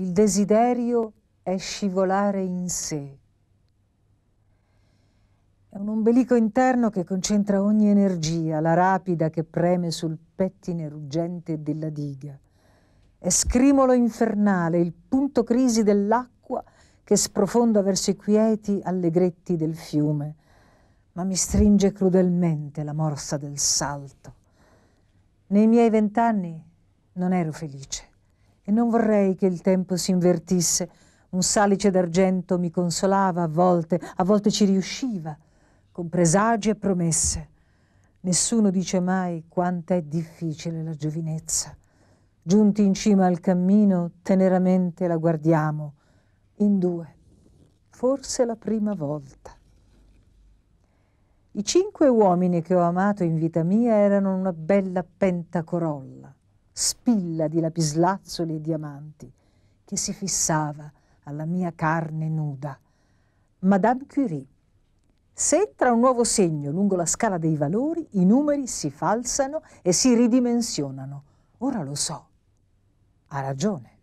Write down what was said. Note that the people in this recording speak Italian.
Il desiderio è scivolare in sé. È un ombelico interno che concentra ogni energia, la rapida che preme sul pettine ruggente della diga. È scrimolo infernale, il punto crisi dell'acqua che sprofonda verso i quieti allegretti del fiume, ma mi stringe crudelmente la morsa del salto. Nei miei vent'anni non ero felice e non vorrei che il tempo si invertisse. Un salice d'argento mi consolava a volte, a volte ci riusciva, con presagi e promesse. Nessuno dice mai quanto è difficile la giovinezza. Giunti in cima al cammino, teneramente la guardiamo, in due, forse la prima volta. I cinque uomini che ho amato in vita mia erano una bella pentacorolla spilla di lapislazzoli e diamanti che si fissava alla mia carne nuda. Madame Curie. Se entra un nuovo segno lungo la scala dei valori, i numeri si falsano e si ridimensionano. Ora lo so. Ha ragione.